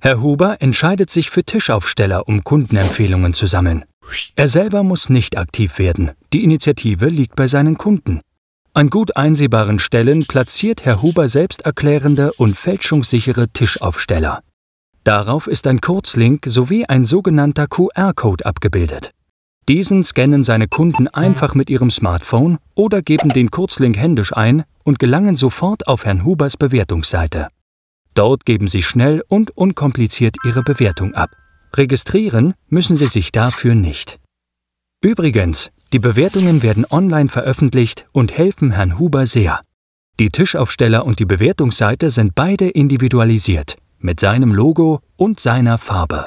Herr Huber entscheidet sich für Tischaufsteller, um Kundenempfehlungen zu sammeln. Er selber muss nicht aktiv werden. Die Initiative liegt bei seinen Kunden. An gut einsehbaren Stellen platziert Herr Huber selbsterklärende und fälschungssichere Tischaufsteller. Darauf ist ein Kurzlink sowie ein sogenannter QR-Code abgebildet. Diesen scannen seine Kunden einfach mit ihrem Smartphone oder geben den Kurzlink händisch ein und gelangen sofort auf Herrn Hubers Bewertungsseite. Dort geben Sie schnell und unkompliziert Ihre Bewertung ab. Registrieren müssen Sie sich dafür nicht. Übrigens, die Bewertungen werden online veröffentlicht und helfen Herrn Huber sehr. Die Tischaufsteller und die Bewertungsseite sind beide individualisiert, mit seinem Logo und seiner Farbe.